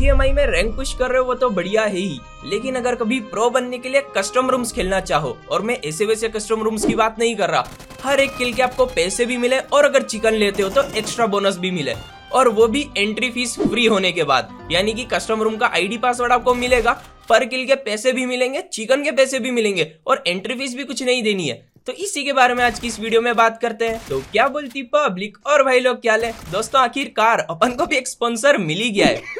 GMI में rank push कर रहे हो वो तो बढ़िया है ही लेकिन अगर कभी प्रो बनने के लिए कस्टम रूम्स खेलना चाहो और मैं ऐसे वैसे कस्टम रूम्स की बात नहीं कर रहा हर एक किल के आपको पैसे भी मिले और अगर चिकन लेते हो तो एक्स्ट्रा बोनस भी मिले और वो भी एंट्री फीस फ्री होने के बाद यानी कि कस्टम रूम का आईडी पासवर्ड आपको मिलेगा पर किल के पैसे भी मिलेंगे चिकन के पैसे भी मिलेंगे और एंट्री फीस भी कुछ नहीं देनी है तो इसी के बारे में आज की इस वीडियो में बात करते हैं तो क्या बोलती पब्लिक और भाई लोग क्या ले दोस्तों आखिरकार अपन को भी एक स्पॉन्सर मिल ही गया है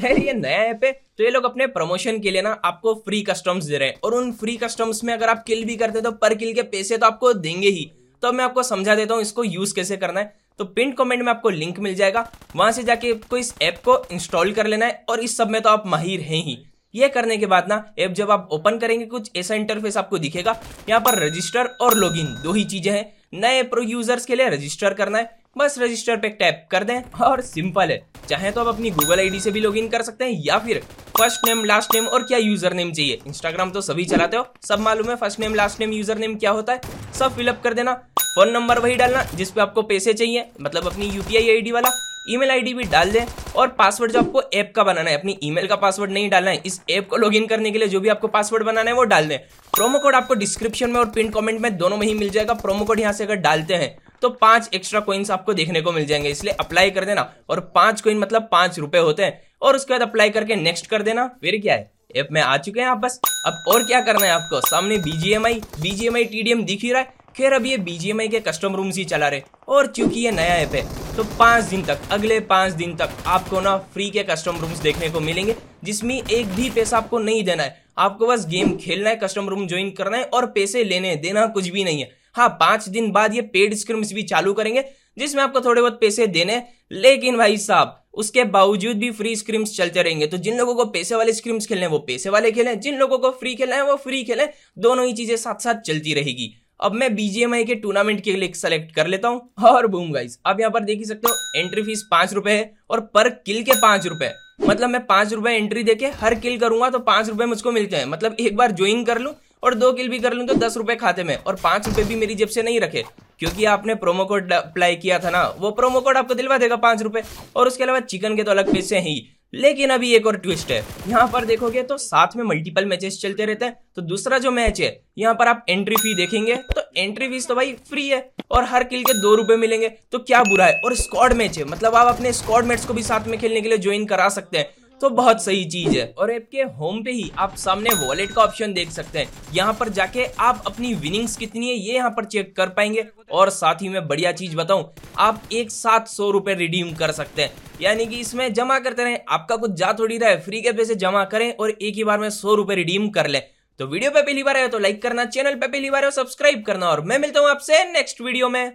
खैर ये नया ऐप है तो ये लोग अपने प्रमोशन के लिए ना आपको फ्री कस्टम्स दे रहे हैं और उन फ्री कस्टम्स में अगर आप किल भी करते तो पर किल के पैसे तो आपको देंगे ही तो मैं आपको समझा देता हूँ इसको यूज कैसे करना है तो पिन कमेंट में आपको लिंक मिल जाएगा वहां से जाके आपको इस ऐप को इंस्टॉल कर लेना है और इस सब में तो आप माहिर हैं ही ये करने के बाद ना ऐप जब आप ओपन करेंगे कुछ ऐसा इंटरफेस आपको दिखेगा यहाँ पर रजिस्टर और लॉगिन दो ही चीजें हैं नए प्रो यूजर्स के लिए रजिस्टर करना है बस रजिस्टर पे टैप कर दें और सिंपल है चाहे तो आप अपनी गूगल आईडी से भी लॉग कर सकते हैं या फिर फर्स्ट नेम लास्ट नेम और क्या यूजर नेम चाहिए इंस्टाग्राम तो सभी चलाते हो सब मालूम है first name last name user name क्या होता है सब फिलअप कर देना फोन नंबर वही डालना जिस पे आपको पैसे चाहिए मतलब अपनी यूपीआई आईडी वाला ईमेल आईडी भी डाल दें और पासवर्ड जो आपको ऐप का बनाना है अपनी ईमेल का पासवर्ड नहीं डालना है इस ऐप को लॉगिन करने के लिए जो भी आपको पासवर्ड बनाना है वो डाल दें प्रोमो कोड आपको डिस्क्रिप्शन में और पिन कमेंट में दोनों में ही मिल जाएगा प्रोमो कोड यहाँ से अगर डालते हैं तो पांच एक्स्ट्रा कॉइन्स आपको देखने को मिल जाएंगे इसलिए अप्लाई कर देना और पांच कोइन मतलब पांच रुपए होते हैं और उसके बाद अप्लाई करके नेक्स्ट कर देना फिर क्या है ऐप में आ चुके हैं आप बस अब और क्या करना है आपको सामने बीजीएमआई बीजीएमआई टीडीएम दिख ही रहा है खैर अब ये बीजीएमआई के कस्टम रूम ही चला रहे और चूंकि ये नया ऐप है तो पांच दिन तक अगले पांच दिन तक आपको ना फ्री के कस्टम रूम्स देखने को मिलेंगे जिसमें एक भी पैसा आपको नहीं देना है आपको बस गेम खेलना है कस्टम रूम ज्वाइन करना है और पैसे लेने देना कुछ भी नहीं है हाँ पांच दिन बाद ये पेड स्क्रीम्स भी चालू करेंगे जिसमें आपको थोड़े बहुत पैसे देने लेकिन भाई साहब उसके बावजूद भी फ्री स्क्रीम्स चलते रहेंगे तो जिन लोगों को पैसे वाले स्क्रीम्स खेलने वो पैसे वाले खेलें जिन लोगों को फ्री खेलना है वो फ्री खेलें दोनों ही चीजें साथ साथ चलती रहेगी अब मैं बीजेएमआई के टूर्नामेंट के लिए सेलेक्ट कर लेता हूँ और बूम गाइस आप यहाँ पर देख ही सकते हो एंट्री फीस पांच रुपए है और पर किल के पांच रुपए मतलब मैं पांच रुपए एंट्री देके हर किल करूंगा तो पांच रुपए मुझको मिलते हैं मतलब एक बार ज्वाइन कर लूँ और दो किल भी कर लूँ तो दस रुपये खाते में और पाँच रुपये भी मेरी जेब से नहीं रखे क्योंकि आपने प्रोमो कोड अप्लाई किया था ना वो प्रोमो कोड आपको दिलवा देगा पाँच रुपये और उसके अलावा चिकन के तो अलग पैसे ही लेकिन अभी एक और ट्विस्ट है यहाँ पर देखोगे तो साथ में मल्टीपल मैचेस चलते रहते हैं तो दूसरा जो मैच है यहाँ पर आप एंट्री फी देखेंगे तो एंट्री फीस तो भाई फ्री है और हर किल के दो रुपए मिलेंगे तो क्या बुरा है और स्कॉड मैच है मतलब आप अपने स्कॉड मैच को भी साथ में खेलने के लिए ज्वाइन करा सकते हैं तो बहुत सही चीज है और ऐप के होम पे ही आप सामने वॉलेट का ऑप्शन देख सकते हैं यहाँ पर जाके आप अपनी विनिंग्स कितनी है ये यहाँ पर चेक कर पाएंगे और साथ ही मैं बढ़िया चीज बताऊं आप एक साथ सौ रुपए रिडीम कर सकते हैं यानी कि इसमें जमा करते रहें आपका कुछ जा थोड़ी रहा है फ्री के पैसे जमा करें और एक ही बार में सौ रुपए रिडीम कर लें तो वीडियो पे पहली बार आए तो लाइक करना चैनल पे पहली बार है सब्सक्राइब करना और मैं मिलता हूँ आपसे नेक्स्ट वीडियो में